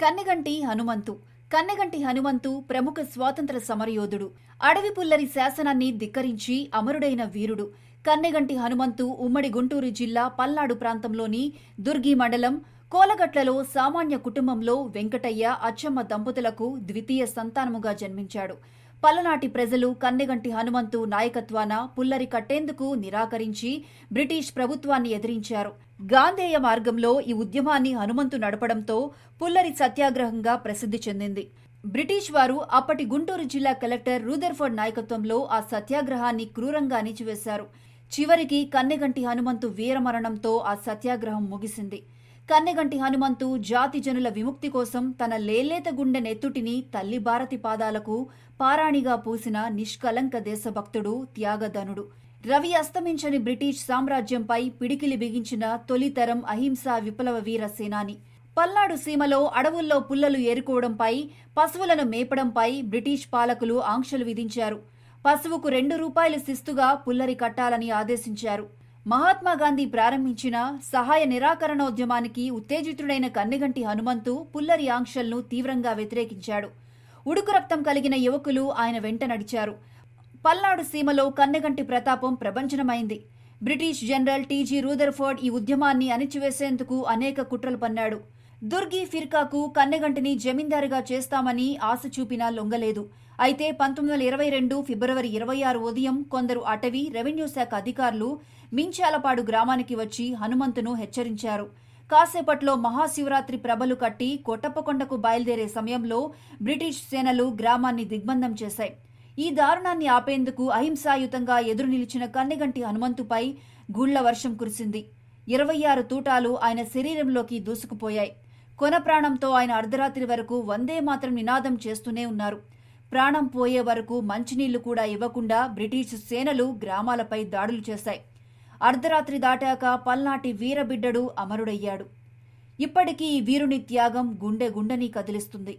కన్నెగంటి హనుమంతు కన్నెగంటి హనుమంతు ప్రముఖ స్వాతంత్ర సమరయోధుడు అడవి పుల్లరి శాసనాన్ని ధిక్కరించి అమరుడైన వీరుడు కన్నెగంటి హనుమంతు ఉమ్మడి గుంటూరు జిల్లా పల్నాడు ప్రాంతంలోని దుర్గి మండలం కోలగట్లలో సామాన్య కుటుంబంలో వెంకటయ్య అచ్చమ్మ దంపతులకు ద్వితీయ సంతానముగా జన్మించాడు పలనాటి ప్రజలు కన్నెగంటి హనుమంతు నాయకత్వాన పుల్లరి కట్టేందుకు నిరాకరించి బ్రిటిష్ ప్రభుత్వాన్ని ఎదిరించారు గాంధేయ మార్గంలో ఈ ఉద్యమాన్ని హనుమంతు నడపడంతో పుల్లరి సత్యాగ్రహంగా ప్రసిద్ధి చెందింది బ్రిటిష్ వారు అప్పటి గుంటూరు జిల్లా కలెక్టర్ రూదర్ఫర్డ్ నాయకత్వంలో ఆ సత్యాగ్రహాన్ని క్రూరంగా అణిచివేశారు చివరికి కన్నెగంటి హనుమంతు వీరమరణంతో ఆ సత్యాగ్రహం ముగిసింది కన్నెగంటి హనుమంతు జాతి జనుల విముక్తి కోసం తన లేలేత గుండె నెత్తుటిని తల్లి భారతి పాదాలకు పారాణిగా పూసిన నిష్కలంక దేశభక్తుడు త్యాగధనుడు రవి అస్తమించని బ్రిటిష్ సామ్రాజ్యంపై పిడికిలి బిగించిన తొలితరం అహింసా విప్లవ వీర సేనాని పల్నాడు సీమలో అడవుల్లో పుల్లలు ఏరుకోవడంపై పశువులను మేపడంపై బ్రిటిష్ పాలకులు ఆంక్షలు విధించారు పశువుకు రెండు రూపాయలు శిస్తుగా పుల్లరి కట్టాలని ఆదేశించారు మహాత్మా గాంధీ ప్రారంభించిన సహాయ నిరాకరణోద్యమానికి ఉత్తేజితుడైన కన్నెగంటి హనుమంతు పుల్లరి ఆంక్షలను తీవ్రంగా వ్యతిరేకించాడు ఉడుకు రక్తం కలిగిన యువకులు ఆయన వెంట నడిచారు పల్నాడు సీమలో కన్నెగంటి ప్రతాపం ప్రపంచనమైంది బ్రిటిష్ జనరల్ టీజీ రూదర్ఫోర్డ్ ఈ ఉద్యమాన్ని అణిచివేసేందుకు అనేక కుట్రలు పన్నాడు దుర్గి ఫిర్కాకు కన్నెగంటిని జమీందారుగా చేస్తామని ఆశ చూపినా లొంగలేదు అయితే పంతొమ్మిది వందల ఇరవై రెండు ఫిబ్రవరి ఇరవై ఆరు ఉదయం కొందరు అటవీ రెవెన్యూ శాఖ అధికారులు మించాలపాడు గ్రామానికి వచ్చి హనుమంతును హెచ్చరించారు కాసేపట్లో మహాశివరాత్రి ప్రభలు కట్టి కొట్టప్పకొండకు బయలుదేరే సమయంలో బ్రిటిష్ సేనలు గ్రామాన్ని దిగ్బంధం చేశాయి ఈ దారుణాన్ని ఆపేందుకు అహింసాయుతంగా ఎదురు నిలిచిన కన్నెగంటి హనుమంతుపై గుళ్ల వర్షం కురిసింది ఇరవై ఆరు తూటాలు ఆయన శరీరంలోకి దూసుకుపోయాయి కొన ప్రాణంతో ఆయన అర్ధరాత్రి వరకు వందే మాత్రం నినాదం చేస్తూనే ఉన్నారు ప్రాణం పోయే వరకు మంచినీళ్లు కూడా ఇవ్వకుండా బ్రిటిష్ సేనలు గ్రామాలపై దాడులు చేశాయి అర్ధరాత్రి దాటాక పల్నాటి వీరబిడ్డడు అమరుడయ్యాడు ఇప్పటికీ ఈ వీరుని త్యాగం గుండె గుండెని కదిలిస్తుంది